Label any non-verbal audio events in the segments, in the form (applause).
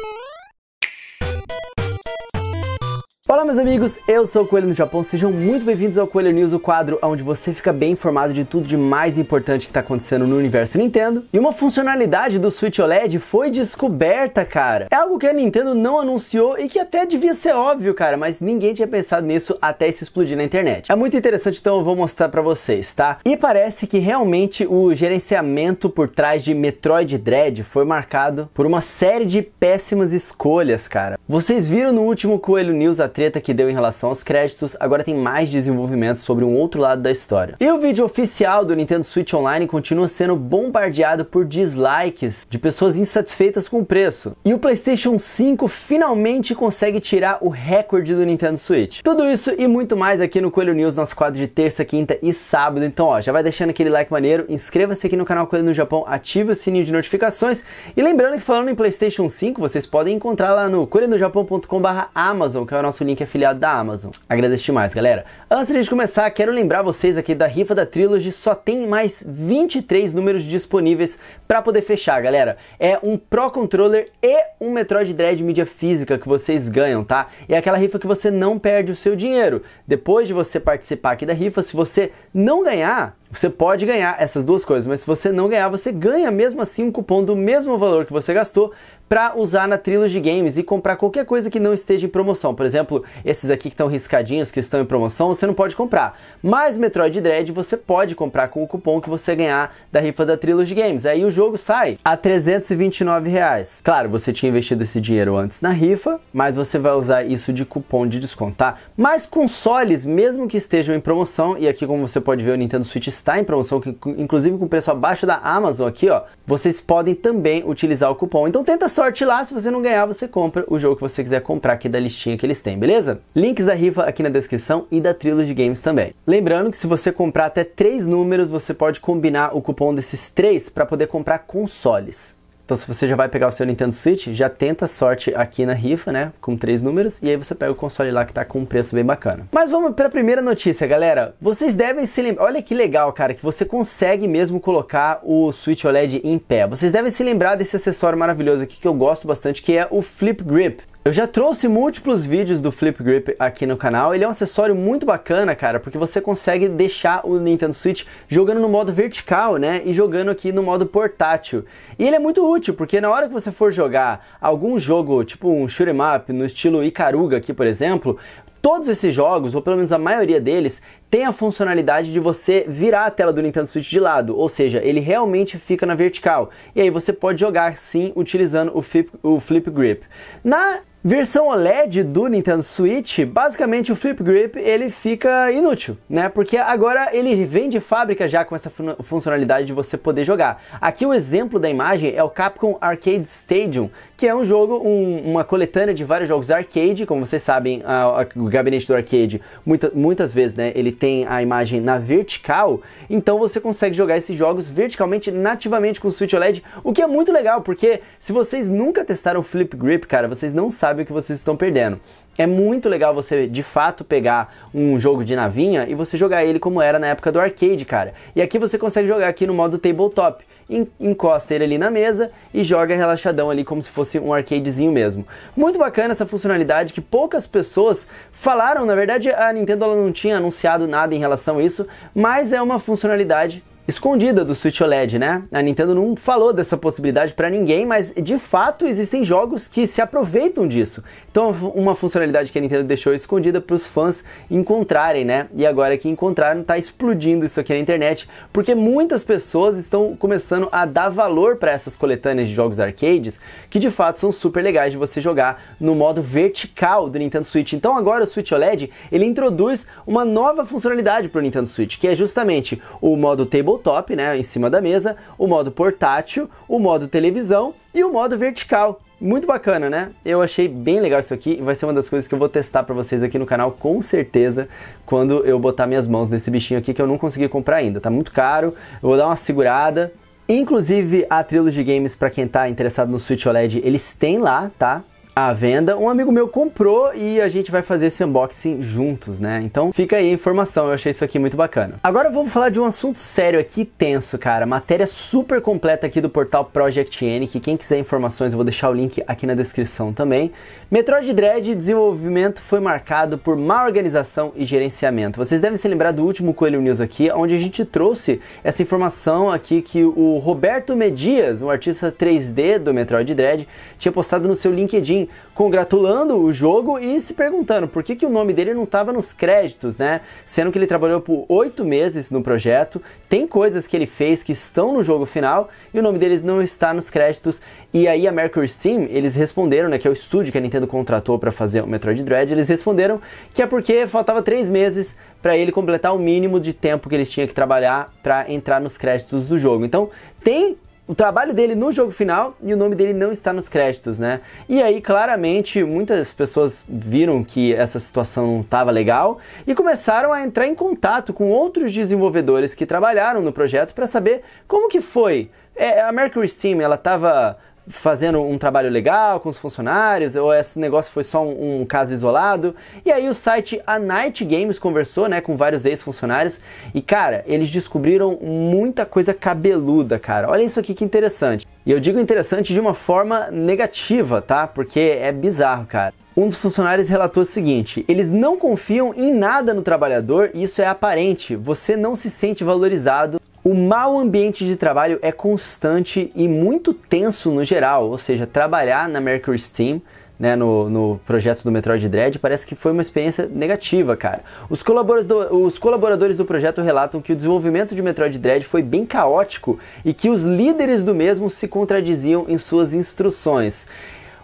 Bye. Olá meus amigos, eu sou o Coelho no Japão, sejam muito bem-vindos ao Coelho News, o quadro onde você fica bem informado de tudo de mais importante que está acontecendo no universo Nintendo. E uma funcionalidade do Switch OLED foi descoberta, cara. É algo que a Nintendo não anunciou e que até devia ser óbvio, cara, mas ninguém tinha pensado nisso até isso explodir na internet. É muito interessante, então eu vou mostrar para vocês, tá? E parece que realmente o gerenciamento por trás de Metroid Dread foi marcado por uma série de péssimas escolhas, cara. Vocês viram no último Coelho News a treta que deu em relação aos créditos, agora tem mais desenvolvimento sobre um outro lado da história. E o vídeo oficial do Nintendo Switch Online continua sendo bombardeado por dislikes de pessoas insatisfeitas com o preço. E o PlayStation 5 finalmente consegue tirar o recorde do Nintendo Switch. Tudo isso e muito mais aqui no Coelho News, nosso quadro de terça, quinta e sábado. Então, ó, já vai deixando aquele like maneiro, inscreva-se aqui no canal Coelho no Japão, ative o sininho de notificações e lembrando que falando em PlayStation 5, vocês podem encontrar lá no coelhodojapão.com/amazon, que é o nosso link afiliado da Amazon. Agradeço demais, galera. Antes de começar, quero lembrar vocês aqui da rifa da Trilogy, só tem mais 23 números disponíveis para poder fechar, galera. É um Pro Controller e um Metroid Dread mídia física que vocês ganham, tá? É aquela rifa que você não perde o seu dinheiro. Depois de você participar aqui da rifa, se você não ganhar, você pode ganhar essas duas coisas, mas se você não ganhar, você ganha mesmo assim um cupom do mesmo valor que você gastou para usar na Trilogy Games e comprar qualquer coisa que não esteja em promoção. Por exemplo, esses aqui que estão riscadinhos, que estão em promoção, você não pode comprar. Mas Metroid Dread você pode comprar com o cupom que você ganhar da rifa da Trilogy Games. Aí o jogo sai a 329 reais. Claro, você tinha investido esse dinheiro antes na rifa, mas você vai usar isso de cupom de desconto, tá? Mas consoles, mesmo que estejam em promoção, e aqui como você pode ver, o Nintendo Switch está em promoção, inclusive com preço abaixo da Amazon aqui, ó, vocês podem também utilizar o cupom. Então tenta só sorte lá, se você não ganhar, você compra o jogo que você quiser comprar aqui da listinha que eles têm, beleza? Links da rifa aqui na descrição e da Trilogy Games também. Lembrando que se você comprar até três números, você pode combinar o cupom desses três para poder comprar consoles. Então, se você já vai pegar o seu Nintendo Switch, já tenta sorte aqui na rifa, né? Com três números, e aí você pega o console lá que tá com um preço bem bacana. Mas vamos para a primeira notícia, galera. Vocês devem se lembrar. Olha que legal, cara, que você consegue mesmo colocar o Switch OLED em pé. Vocês devem se lembrar desse acessório maravilhoso aqui que eu gosto bastante, que é o Flip Grip. Eu já trouxe múltiplos vídeos do Flip Grip aqui no canal. Ele é um acessório muito bacana, cara, porque você consegue deixar o Nintendo Switch jogando no modo vertical, né? E jogando aqui no modo portátil. E ele é muito útil, porque na hora que você for jogar algum jogo, tipo um shoot'em up no estilo Icaruga aqui, por exemplo, todos esses jogos, ou pelo menos a maioria deles, tem a funcionalidade de você virar a tela do Nintendo Switch de lado, ou seja, ele realmente fica na vertical. E aí você pode jogar sim utilizando o flip, o flip grip. Na Versão OLED do Nintendo Switch, basicamente o Flip Grip ele fica inútil, né? Porque agora ele vem de fábrica já com essa fun funcionalidade de você poder jogar. Aqui o exemplo da imagem é o Capcom Arcade Stadium, que é um jogo, um, uma coletânea de vários jogos arcade, como vocês sabem, a, a, o gabinete do arcade muita, muitas vezes, né? Ele tem a imagem na vertical, então você consegue jogar esses jogos verticalmente, nativamente com o Switch OLED, o que é muito legal, porque se vocês nunca testaram o Flip Grip, cara, vocês não sabem sabem o que vocês estão perdendo. É muito legal você de fato pegar um jogo de navinha e você jogar ele como era na época do arcade, cara. E aqui você consegue jogar aqui no modo tabletop. Encosta ele ali na mesa e joga relaxadão ali como se fosse um arcadezinho mesmo. Muito bacana essa funcionalidade que poucas pessoas falaram. Na verdade, a Nintendo não tinha anunciado nada em relação a isso, mas é uma funcionalidade escondida do Switch OLED, né? A Nintendo não falou dessa possibilidade para ninguém, mas de fato existem jogos que se aproveitam disso. Então, uma funcionalidade que a Nintendo deixou escondida para os fãs encontrarem, né? E agora que encontraram, tá explodindo isso aqui na internet, porque muitas pessoas estão começando a dar valor para essas coletâneas de jogos arcades, que de fato são super legais de você jogar no modo vertical do Nintendo Switch. Então, agora o Switch OLED, ele introduz uma nova funcionalidade para o Nintendo Switch, que é justamente o modo tabletop top, né, em cima da mesa, o modo portátil, o modo televisão e o modo vertical. Muito bacana, né? Eu achei bem legal isso aqui e vai ser uma das coisas que eu vou testar para vocês aqui no canal com certeza quando eu botar minhas mãos nesse bichinho aqui que eu não consegui comprar ainda. Tá muito caro, eu vou dar uma segurada, Inclusive, a Trilogy Games, para quem tá interessado no Switch OLED, eles têm lá, tá? à venda. Um amigo meu comprou e a gente vai fazer esse unboxing juntos, né? Então fica aí a informação, eu achei isso aqui muito bacana. Agora vamos falar de um assunto sério aqui, tenso, cara. Matéria super completa aqui do portal Project N, que quem quiser informações eu vou deixar o link aqui na descrição também. Metroid Dread desenvolvimento foi marcado por má organização e gerenciamento. Vocês devem se lembrar do último Coelho News aqui, onde a gente trouxe essa informação aqui que o Roberto Medias, um artista 3D do Metroid Dread, tinha postado no seu LinkedIn Assim, congratulando o jogo e se perguntando por que, que o nome dele não estava nos créditos, né? Sendo que ele trabalhou por oito meses no projeto, tem coisas que ele fez que estão no jogo final e o nome deles não está nos créditos. E aí a Mercury Steam, eles responderam, né, que é o estúdio que a Nintendo contratou para fazer o Metroid Dread, eles responderam que é porque faltava três meses para ele completar o mínimo de tempo que eles tinham que trabalhar para entrar nos créditos do jogo. Então, tem o trabalho dele no jogo final e o nome dele não está nos créditos, né? E aí, claramente, muitas pessoas viram que essa situação não estava legal e começaram a entrar em contato com outros desenvolvedores que trabalharam no projeto para saber como que foi. É, a Mercury Steam, ela estava fazendo um trabalho legal com os funcionários, ou esse negócio foi só um, um caso isolado. E aí o site A Night Games conversou, né, com vários ex-funcionários e cara, eles descobriram muita coisa cabeluda, cara. Olha isso aqui que interessante. E eu digo interessante de uma forma negativa, tá? Porque é bizarro, cara. Um dos funcionários relatou o seguinte: eles não confiam em nada no trabalhador e isso é aparente. Você não se sente valorizado o mau ambiente de trabalho é constante e muito tenso no geral, ou seja, trabalhar na Mercury Steam né, no, no, projeto do Metroid Dread, parece que foi uma experiência negativa, cara. Os colaboradores, do, os colaboradores do projeto relatam que o desenvolvimento de Metroid Dread foi bem caótico e que os líderes do mesmo se contradiziam em suas instruções.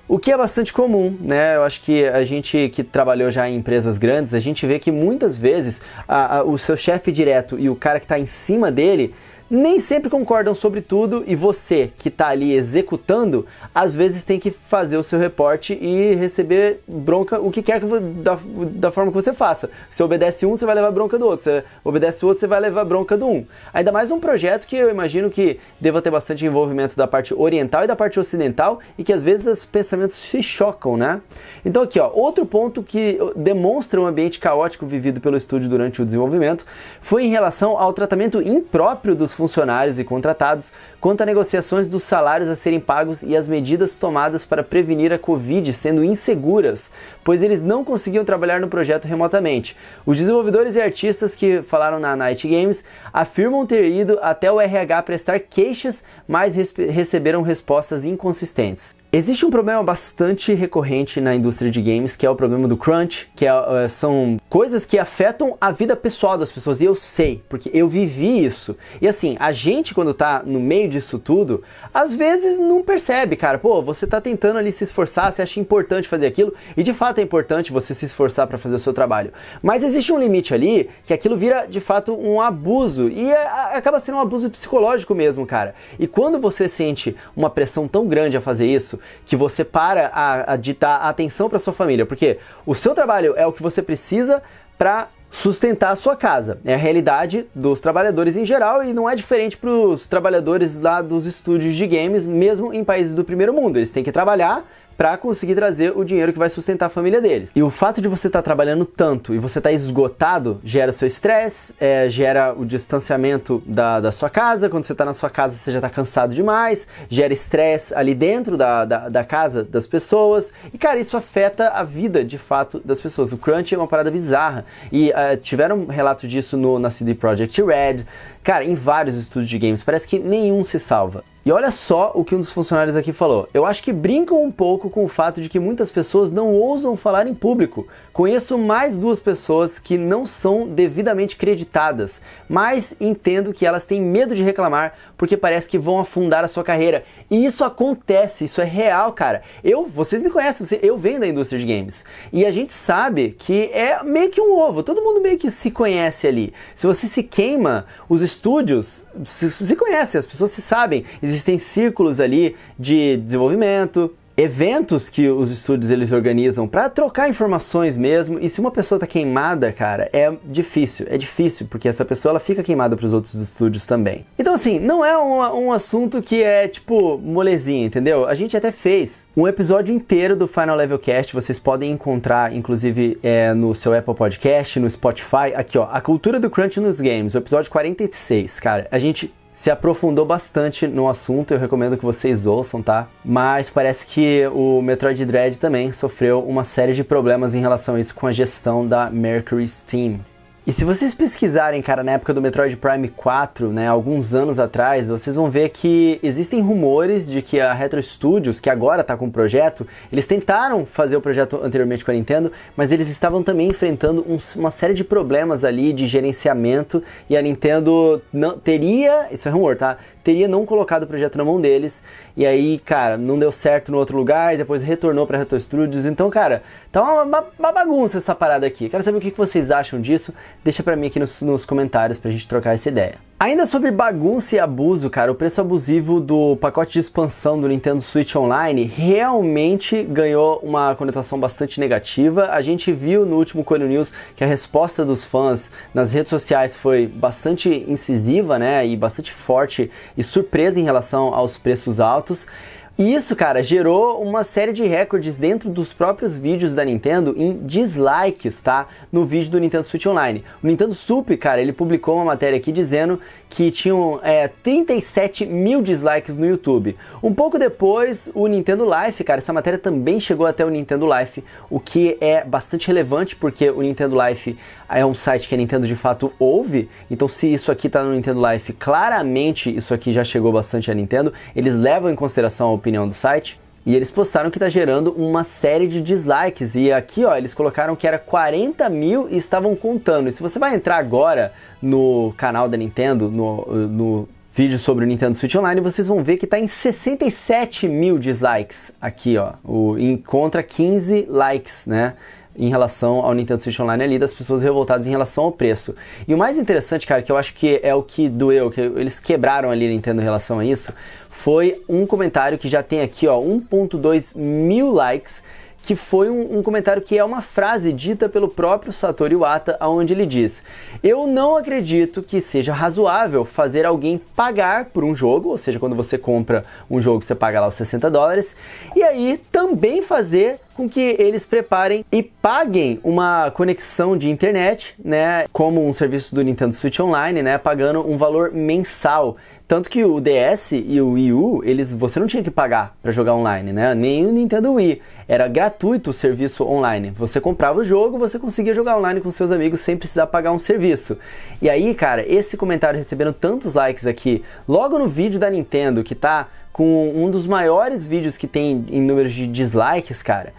O que é bastante comum, né? Eu acho que a gente que trabalhou já em empresas grandes, a gente vê que muitas vezes a, a, o seu chefe direto e o cara que está em cima dele nem sempre concordam sobre tudo e você que está ali executando, às vezes tem que fazer o seu reporte e receber bronca, o que quer que da, da forma que você faça. Se obedece um, você vai levar bronca do outro. Se obedece o outro, você vai levar bronca do um. Ainda mais um projeto que eu imagino que deva ter bastante envolvimento da parte oriental e da parte ocidental e que às vezes os pensamentos se chocam, né? Então aqui, ó, outro ponto que demonstra um ambiente caótico vivido pelo estúdio durante o desenvolvimento foi em relação ao tratamento impróprio dos funcionários e contratados, quanto a negociações dos salários a serem pagos e as medidas tomadas para prevenir a Covid sendo inseguras, pois eles não conseguiam trabalhar no projeto remotamente. Os desenvolvedores e artistas que falaram na Night Games afirmam ter ido até o RH prestar queixas, mas receberam respostas inconsistentes. Existe um problema bastante recorrente na indústria de games, que é o problema do crunch, que é, eh, são coisas que afetam a vida pessoal das pessoas. E eu sei, porque eu vivi isso. E assim, assim, a gente quando tá no meio disso tudo, às vezes não percebe, cara. Pô, você tá tentando ali se esforçar, você acha importante fazer aquilo, e de fato é importante você se esforçar para fazer o seu trabalho. Mas existe um limite ali que aquilo vira de fato um abuso e é, acaba sendo um abuso psicológico mesmo, cara. E quando você sente uma pressão tão grande a fazer isso, que você para a, a ditar atenção para sua família, porque o seu trabalho é o que você precisa para sustentar a sua casa. É a realidade dos trabalhadores em geral e não é diferente para os trabalhadores lá dos estúdios de games, mesmo em países do primeiro mundo. Eles têm que trabalhar para conseguir trazer o dinheiro que vai sustentar a família deles. E o fato de você estar tá trabalhando tanto e você estar tá esgotado gera seu estresse, é, gera o distanciamento da, da sua casa. Quando você está na sua casa, você já está cansado demais, gera estresse ali dentro da, da, da casa das pessoas. E cara, isso afeta a vida de fato das pessoas. O crunch é uma parada bizarra. E uh, tiveram um relato disso no, na CD Project Red, Cara, em vários estúdios de games, parece que nenhum se salva. E olha só o que um dos funcionários aqui falou. Eu acho que brincam um pouco com o fato de que muitas pessoas não ousam falar em público. Conheço mais duas pessoas que não são devidamente creditadas, mas entendo que elas têm medo de reclamar porque parece que vão afundar a sua carreira. E isso acontece, isso é real, cara. Eu, vocês me conhecem, eu venho da indústria de games. E a gente sabe que é meio que um ovo, todo mundo meio que se conhece ali. Se você se queima, os estúdios se, se conhecem, as pessoas se sabem. Existem círculos ali de desenvolvimento, eventos que os estúdios eles organizam para trocar informações mesmo. E se uma pessoa tá queimada, cara, é difícil, é difícil, porque essa pessoa ela fica queimada para os outros estúdios também. Então assim, não é um, um assunto que é tipo molezinha, entendeu? A gente até fez um episódio inteiro do Final Level Cast, vocês podem encontrar inclusive é, no seu Apple Podcast, no Spotify, aqui ó, a cultura do crunch nos games, o episódio 46, cara. A gente se aprofundou bastante no assunto, eu recomendo que vocês ouçam, tá? Mas parece que o Metroid Dread também sofreu uma série de problemas em relação a isso com a gestão da Mercury Steam. E se vocês pesquisarem, cara, na época do Metroid Prime 4, né, alguns anos atrás, vocês vão ver que existem rumores de que a Retro Studios, que agora está com o projeto, eles tentaram fazer o projeto anteriormente com a Nintendo, mas eles estavam também enfrentando um, uma série de problemas ali de gerenciamento e a Nintendo não teria, isso é rumor, tá? Teria não colocado o projeto na mão deles. E aí, cara, não deu certo no outro lugar, depois retornou para Retro Studios. Então, cara, tá uma, uma bagunça essa parada aqui. Quero saber o que vocês acham disso. Deixa para mim aqui nos, nos comentários pra gente trocar essa ideia. Ainda sobre bagunça e abuso, cara, o preço abusivo do pacote de expansão do Nintendo Switch Online realmente ganhou uma conotação bastante negativa. A gente viu no último Coelho News que a resposta dos fãs nas redes sociais foi bastante incisiva, né, e bastante forte e surpresa em relação aos preços altos. E isso, cara, gerou uma série de recordes dentro dos próprios vídeos da Nintendo em dislikes, tá? No vídeo do Nintendo Switch Online. O Nintendo Sup, cara, ele publicou uma matéria aqui dizendo que tinham é, 37 mil dislikes no YouTube. Um pouco depois, o Nintendo Life, cara, essa matéria também chegou até o Nintendo Life, o que é bastante relevante porque o Nintendo Life é um site que a Nintendo de fato ouve. Então, se isso aqui está no Nintendo Life, claramente isso aqui já chegou bastante à Nintendo. Eles levam em consideração a opinião do site. E eles postaram que está gerando uma série de dislikes. E aqui, ó, eles colocaram que era 40 mil e estavam contando. E se você vai entrar agora no canal da Nintendo, no, no vídeo sobre o Nintendo Switch Online, vocês vão ver que está em 67 mil dislikes aqui, ó. O, encontra 15 likes, né? em relação ao Nintendo Switch Online ali, das pessoas revoltadas em relação ao preço. E o mais interessante, cara, que eu acho que é o que doeu, que eles quebraram ali Nintendo em relação a isso, foi um comentário que já tem aqui, ó, 1.2 mil likes que foi um, um, comentário que é uma frase dita pelo próprio Satoru Iwata, onde ele diz: Eu não acredito que seja razoável fazer alguém pagar por um jogo, ou seja, quando você compra um jogo, você paga lá os 60 dólares, e aí também fazer com que eles preparem e paguem uma conexão de internet, né, como um serviço do Nintendo Switch Online, né, pagando um valor mensal. Tanto que o DS e o Wii U, eles, você não tinha que pagar para jogar online, né? Nem o Nintendo Wii. Era gratuito o serviço online. Você comprava o jogo, você conseguia jogar online com seus amigos sem precisar pagar um serviço. E aí, cara, esse comentário recebendo tantos likes aqui, logo no vídeo da Nintendo, que tá com um dos maiores vídeos que tem em números de dislikes, cara.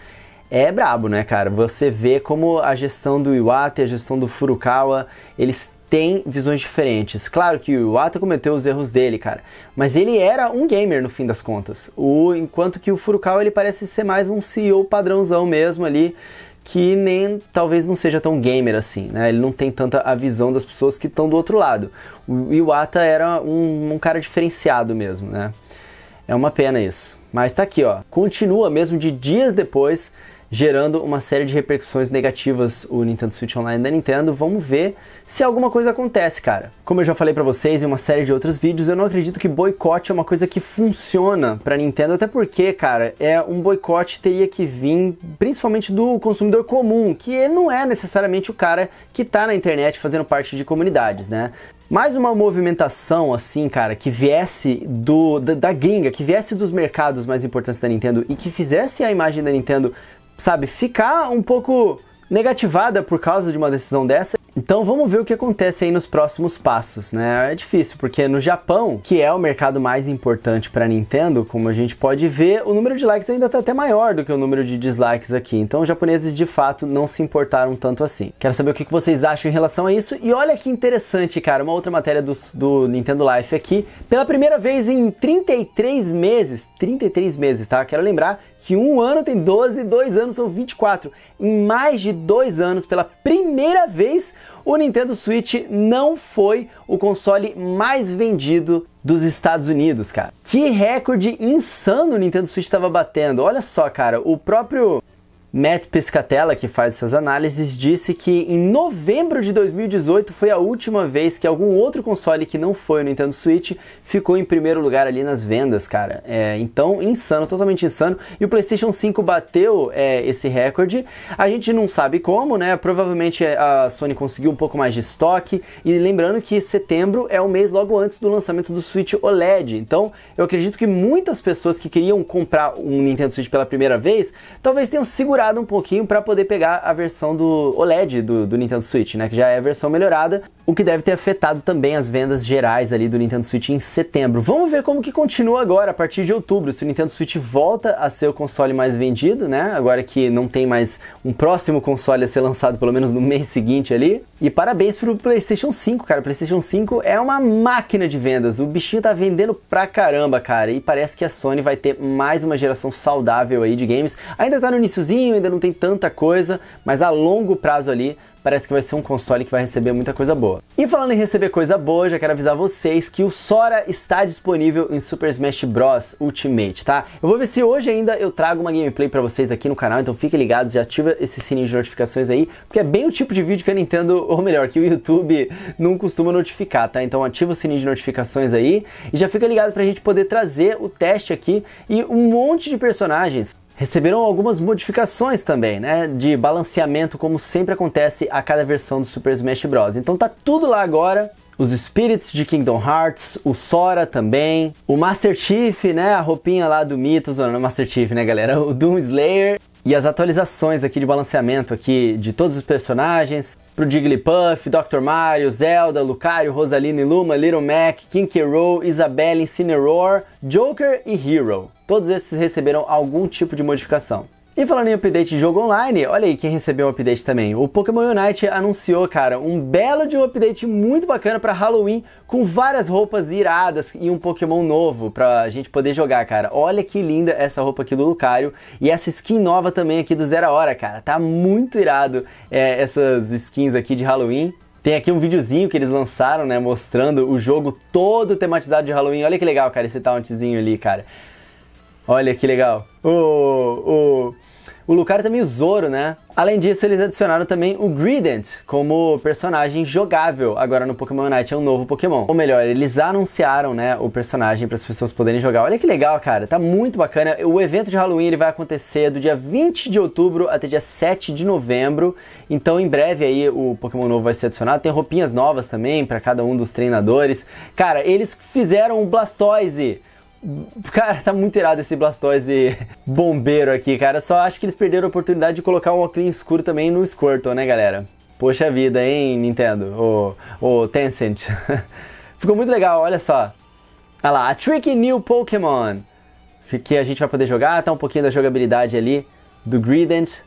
É brabo, né, cara? Você vê como a gestão do Iwata a gestão do Furukawa, eles tem visões diferentes. Claro que o Iwata cometeu os erros dele, cara, mas ele era um gamer no fim das contas. O, enquanto que o Furukawa ele parece ser mais um CEO padrãozão mesmo ali, que nem talvez não seja tão gamer assim, né? Ele não tem tanta a visão das pessoas que estão do outro lado. O Iwata era um, um cara diferenciado mesmo, né? É uma pena isso. Mas tá aqui, ó. Continua mesmo de dias depois gerando uma série de repercussões negativas o Nintendo Switch Online da Nintendo. Vamos ver se alguma coisa acontece, cara. Como eu já falei para vocês em uma série de outros vídeos, eu não acredito que boicote é uma coisa que funciona para Nintendo, até porque, cara, é um boicote teria que vir principalmente do consumidor comum, que não é necessariamente o cara que tá na internet fazendo parte de comunidades, né? mais uma movimentação assim, cara, que viesse do da, da, gringa, que viesse dos mercados mais importantes da Nintendo e que fizesse a imagem da Nintendo sabe, ficar um pouco negativada por causa de uma decisão dessa então vamos ver o que acontece aí nos próximos passos, né? É difícil, porque no Japão, que é o mercado mais importante para Nintendo, como a gente pode ver, o número de likes ainda tá até maior do que o número de dislikes aqui. Então os japoneses de fato não se importaram tanto assim. Quero saber o que vocês acham em relação a isso. E olha que interessante, cara, uma outra matéria do, do Nintendo Life aqui. Pela primeira vez em 33 meses, 33 meses, tá? Quero lembrar que um ano tem 12, dois anos são 24. Em mais de dois anos, pela primeira vez, o Nintendo Switch não foi o console mais vendido dos Estados Unidos, cara. Que recorde insano o Nintendo Switch estava batendo. Olha só, cara, o próprio Matt Piscatella, que faz essas análises, disse que em novembro de 2018 foi a última vez que algum outro console que não foi o Nintendo Switch ficou em primeiro lugar ali nas vendas, cara. É, então, insano, totalmente insano. E o PlayStation 5 bateu é, esse recorde. A gente não sabe como, né? Provavelmente é, a Sony conseguiu um pouco mais de estoque. E lembrando que setembro é o mês logo antes do lançamento do Switch OLED. Então, eu acredito que muitas pessoas que queriam comprar um Nintendo Switch pela primeira vez talvez tenham segurado um pouquinho para poder pegar a versão do OLED do, do Nintendo Switch, né? Que já é a versão melhorada o que deve ter afetado também as vendas gerais ali do Nintendo Switch em setembro. Vamos ver como que continua agora, a partir de outubro, se o Nintendo Switch volta a ser o console mais vendido, né? Agora que não tem mais um próximo console a ser lançado, pelo menos no mês seguinte ali. E parabéns pro PlayStation 5, cara. O PlayStation 5 é uma máquina de vendas. O bichinho tá vendendo pra caramba, cara. E parece que a Sony vai ter mais uma geração saudável aí de games. Ainda tá no iníciozinho, ainda não tem tanta coisa, mas a longo prazo ali parece que vai ser um console que vai receber muita coisa boa. E falando em receber coisa boa, já quero avisar vocês que o Sora está disponível em Super Smash Bros Ultimate, tá? Eu vou ver se hoje ainda eu trago uma gameplay para vocês aqui no canal, então fiquem ligados e ativa esse sininho de notificações aí, porque é bem o tipo de vídeo que a Nintendo, ou melhor, que o YouTube não costuma notificar, tá? Então ativa o sininho de notificações aí e já fica ligado pra gente poder trazer o teste aqui e um monte de personagens receberam algumas modificações também, né, de balanceamento como sempre acontece a cada versão do Super Smash Bros. Então tá tudo lá agora. Os Spirits de Kingdom Hearts, o Sora também, o Master Chief, né, a roupinha lá do Mythos, não, não é Master Chief, né, galera, o Doom Slayer e as atualizações aqui de balanceamento aqui de todos os personagens, pro Jigglypuff, Dr. Mario, Zelda, Lucario, Rosalina e Luma, Little Mac, King K. Rool, Isabelle, Incineroar, Joker e Hero todos esses receberam algum tipo de modificação. E falando em update de jogo online, olha aí quem recebeu um update também. O Pokémon Unite anunciou, cara, um belo de um update muito bacana para Halloween, com várias roupas iradas e um Pokémon novo pra gente poder jogar, cara. Olha que linda essa roupa aqui do Lucario e essa skin nova também aqui do Zero Hora, cara. Tá muito irado é, essas skins aqui de Halloween. Tem aqui um videozinho que eles lançaram, né, mostrando o jogo todo tematizado de Halloween. Olha que legal, cara, esse tauntzinho ali, cara. Olha que legal. O, o, o Lucario também o Zoro, né? Além disso, eles adicionaram também o Greedent como personagem jogável agora no Pokémon Unite, é um novo Pokémon. Ou melhor, eles anunciaram, né, o personagem para as pessoas poderem jogar. Olha que legal, cara, tá muito bacana. O evento de Halloween ele vai acontecer do dia 20 de outubro até dia 7 de novembro. Então, em breve aí o Pokémon novo vai ser adicionado. Tem roupinhas novas também para cada um dos treinadores. Cara, eles fizeram o Blastoise Cara, tá muito irado esse Blastoise bombeiro aqui, cara. Só acho que eles perderam a oportunidade de colocar um óculos escuro também no Squirtle, né, galera? Poxa vida, hein, Nintendo? Ô, oh, oh, Tencent. (laughs) Ficou muito legal, olha só. Olha lá, a Tricky New Pokémon. Que a gente vai poder jogar, tá um pouquinho da jogabilidade ali do Grident.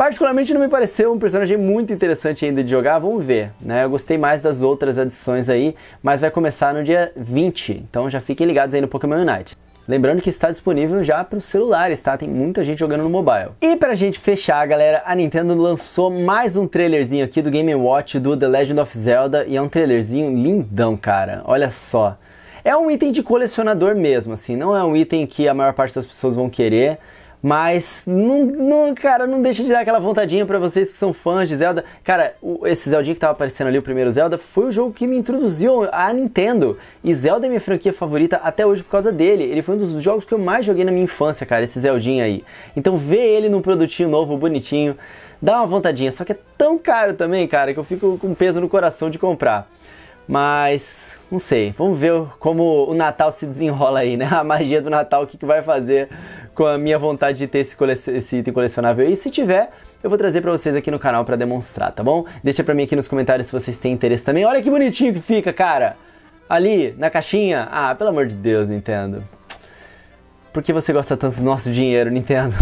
Particularmente não me pareceu um personagem muito interessante ainda de jogar, vamos ver, né? Eu gostei mais das outras adições aí, mas vai começar no dia 20, então já fiquem ligados aí no Pokémon Unite. Lembrando que está disponível já para os celulares, tá? Tem muita gente jogando no mobile. E para a gente fechar, galera, a Nintendo lançou mais um trailerzinho aqui do Game Watch do The Legend of Zelda e é um trailerzinho lindão, cara. Olha só. É um item de colecionador mesmo, assim, não é um item que a maior parte das pessoas vão querer mas, não, não, cara, não deixa de dar aquela vontadinha para vocês que são fãs de Zelda. Cara, o, esse Zeldinho que tava aparecendo ali, o primeiro Zelda, foi o jogo que me introduziu à Nintendo. E Zelda é minha franquia favorita até hoje por causa dele. Ele foi um dos jogos que eu mais joguei na minha infância, cara, esse Zeldinho aí. Então ver ele num produtinho novo, bonitinho, dá uma vontadinha. Só que é tão caro também, cara, que eu fico com peso no coração de comprar. Mas não sei, vamos ver como o Natal se desenrola aí, né? (laughs) A magia do Natal, o que, que vai fazer com a minha vontade de ter esse, esse item colecionável aí. Se tiver, eu vou trazer para vocês aqui no canal para demonstrar, tá bom? Deixa para mim aqui nos comentários se vocês têm interesse também. Olha que bonitinho que fica, cara! Ali, na caixinha. Ah, pelo amor de Deus, Nintendo. Por que você gosta tanto do nosso dinheiro, Nintendo?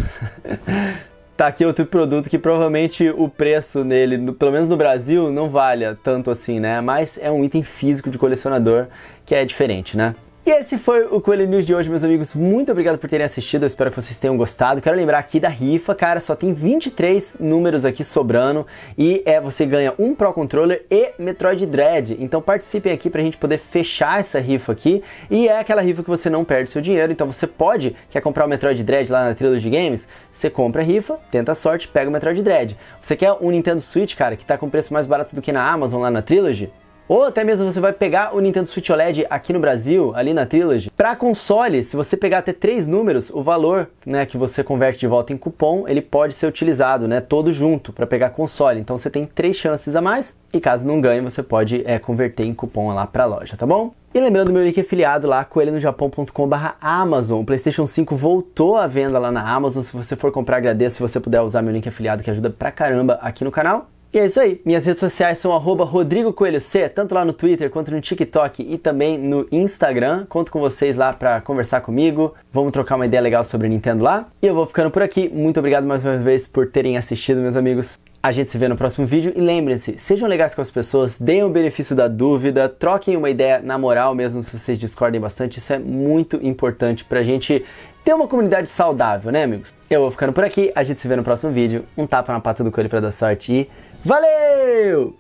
(laughs) tá aqui outro produto que provavelmente o preço nele, no, pelo menos no Brasil, não valha tanto assim, né? Mas é um item físico de colecionador que é diferente, né? E esse foi o Coelho News de hoje, meus amigos. Muito obrigado por terem assistido, eu espero que vocês tenham gostado. Quero lembrar aqui da rifa, cara, só tem 23 números aqui sobrando e é você ganha um Pro Controller e Metroid Dread. Então participem aqui pra gente poder fechar essa rifa aqui e é aquela rifa que você não perde seu dinheiro, então você pode, quer comprar o Metroid Dread lá na Trilogy Games? Você compra a rifa, tenta a sorte, pega o Metroid Dread. Você quer um Nintendo Switch, cara, que tá com preço mais barato do que na Amazon lá na Trilogy? Ou até mesmo você vai pegar o Nintendo Switch OLED aqui no Brasil, ali na Trilogy. Para console, se você pegar até três números, o valor né, que você converte de volta em cupom, ele pode ser utilizado né, todo junto para pegar console. Então você tem três chances a mais e caso não ganhe, você pode é, converter em cupom lá para a loja, tá bom? E lembrando meu link afiliado é lá, coelhinojapão.com.br Amazon. O PlayStation 5 voltou à venda lá na Amazon. Se você for comprar, agradeço. Se você puder usar meu link afiliado, que ajuda pra caramba aqui no canal. E é isso aí. Minhas redes sociais são @rodrigo_coelho_c tanto lá no Twitter quanto no TikTok e também no Instagram. Conto com vocês lá para conversar comigo. Vamos trocar uma ideia legal sobre Nintendo lá. E eu vou ficando por aqui. Muito obrigado mais uma vez por terem assistido, meus amigos. A gente se vê no próximo vídeo e lembrem-se, sejam legais com as pessoas, deem o benefício da dúvida, troquem uma ideia na moral mesmo se vocês discordem bastante, isso é muito importante pra gente ter uma comunidade saudável, né, amigos? Eu vou ficando por aqui, a gente se vê no próximo vídeo. Um tapa na pata do coelho para dar sorte e Valeu!